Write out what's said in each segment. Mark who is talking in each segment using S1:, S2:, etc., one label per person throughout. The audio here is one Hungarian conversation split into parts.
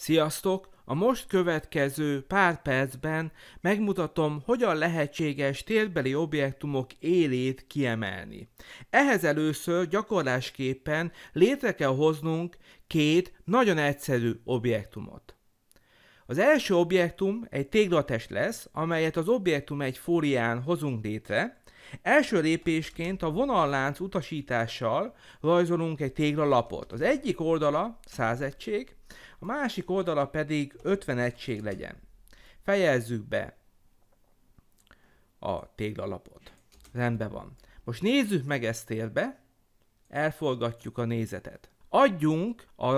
S1: Sziasztok! A most következő pár percben megmutatom, hogyan lehetséges térbeli objektumok élét kiemelni. Ehhez először gyakorlásképpen létre kell hoznunk két nagyon egyszerű objektumot. Az első objektum egy téglatest lesz, amelyet az objektum egy fólián hozunk létre. Első lépésként a vonallánc utasítással rajzolunk egy téglalapot. Az egyik oldala 100 egység, a másik oldala pedig 50 egység legyen. Fejezzük be a téglalapot. Rendben van. Most nézzük meg ezt térbe, elforgatjuk a nézetet. Adjunk a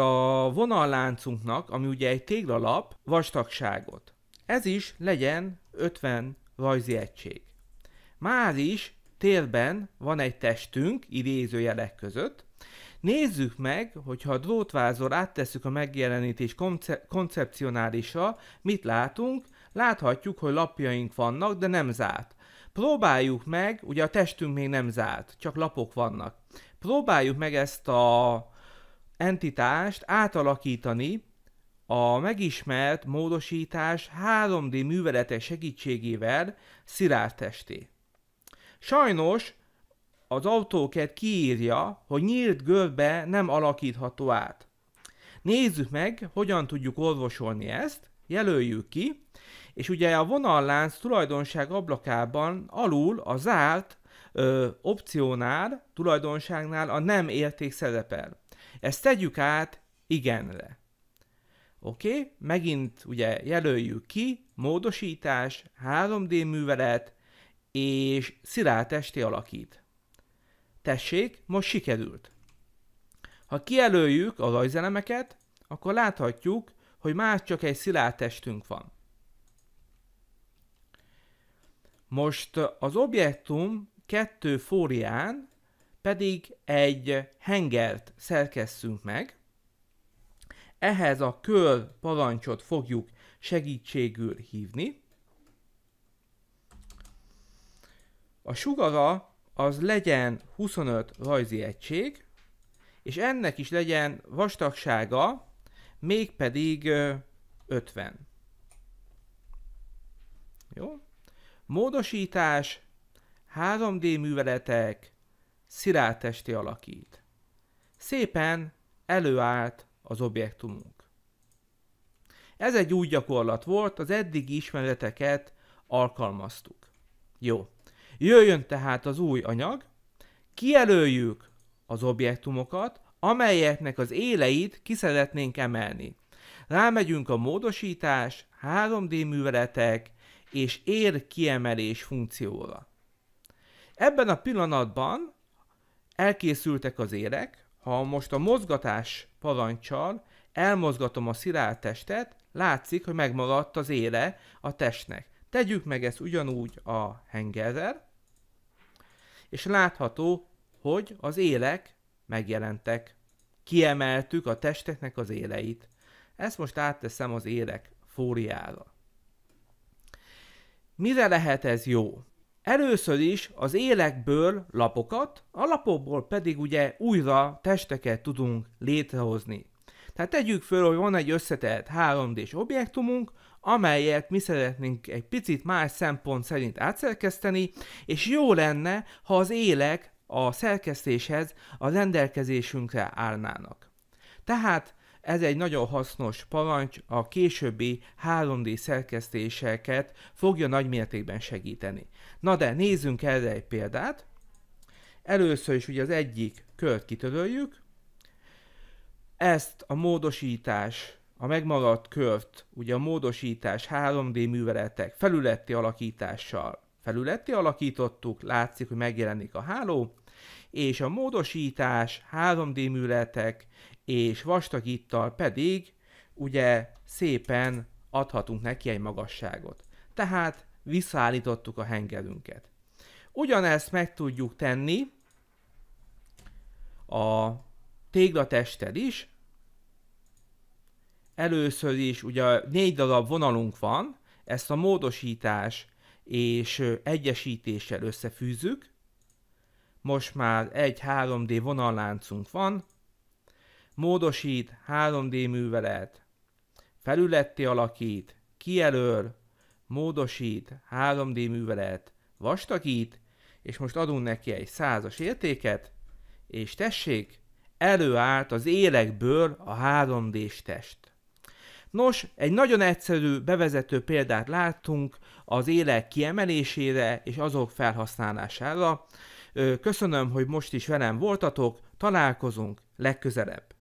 S1: vonalláncunknak, ami ugye egy téglalap, vastagságot. Ez is legyen 50 rajzi egység. Már is térben van egy testünk idézőjelek között, Nézzük meg, hogyha a drótvázor áttesszük a megjelenítés konce- koncepcionálisra, mit látunk? Láthatjuk, hogy lapjaink vannak, de nem zárt. Próbáljuk meg, ugye a testünk még nem zárt, csak lapok vannak. Próbáljuk meg ezt a entitást átalakítani a megismert módosítás 3D művelete segítségével szilárd testé. Sajnos az autóket kiírja, hogy nyílt görbe nem alakítható át. Nézzük meg, hogyan tudjuk orvosolni ezt, jelöljük ki, és ugye a vonallánc tulajdonság ablakában alul a zárt ö, opciónál, tulajdonságnál a nem érték szerepel. Ezt tegyük át igenre. Oké, okay? megint ugye jelöljük ki, módosítás, 3D művelet és szilárd testi alakít. Tessék, most sikerült. Ha kijelöljük a rajzelemeket, akkor láthatjuk, hogy már csak egy szilárd testünk van. Most az objektum kettő fórián pedig egy hengert szerkesszünk meg. Ehhez a kör parancsot fogjuk segítségül hívni. A sugara az legyen 25 rajzi egység, és ennek is legyen vastagsága, mégpedig 50. Jó? Módosítás, 3D műveletek, sziráltesti alakít. Szépen előállt az objektumunk. Ez egy új gyakorlat volt, az eddigi ismereteket alkalmaztuk. Jó. Jöjjön tehát az új anyag, kijelöljük az objektumokat, amelyeknek az éleit ki szeretnénk emelni. Rámegyünk a módosítás, 3D műveletek és ér kiemelés funkcióra. Ebben a pillanatban elkészültek az érek, ha most a mozgatás parancsal elmozgatom a szirált testet, látszik, hogy megmaradt az ére a testnek. Tegyük meg ezt ugyanúgy a hengerrel, és látható, hogy az élek megjelentek. Kiemeltük a testeknek az éleit. Ezt most átteszem az élek fóriára. Mire lehet ez jó? Először is az élekből lapokat, a lapokból pedig ugye újra testeket tudunk létrehozni. Tehát tegyük föl, hogy van egy összetett 3D-s objektumunk, amelyet mi szeretnénk egy picit más szempont szerint átszerkeszteni, és jó lenne, ha az élek a szerkesztéshez a rendelkezésünkre állnának. Tehát ez egy nagyon hasznos parancs, a későbbi 3D szerkesztéseket fogja nagymértékben segíteni. Na de nézzünk erre egy példát. Először is ugye az egyik kört kitöröljük, ezt a módosítás, a megmaradt kört, ugye a módosítás 3D műveletek felületi alakítással felületi alakítottuk, látszik, hogy megjelenik a háló, és a módosítás 3D műveletek és vastagittal pedig ugye szépen adhatunk neki egy magasságot. Tehát visszaállítottuk a hengerünket. Ugyanezt meg tudjuk tenni a téglatested is. Először is ugye négy darab vonalunk van, ezt a módosítás és egyesítéssel összefűzzük. Most már egy 3D vonalláncunk van. Módosít, 3D művelet, felületté alakít, kijelöl, módosít, 3D művelet, vastagít, és most adunk neki egy százas értéket, és tessék, előállt az élekből a 3 d test. Nos, egy nagyon egyszerű bevezető példát láttunk az élek kiemelésére és azok felhasználására. Köszönöm, hogy most is velem voltatok, találkozunk legközelebb.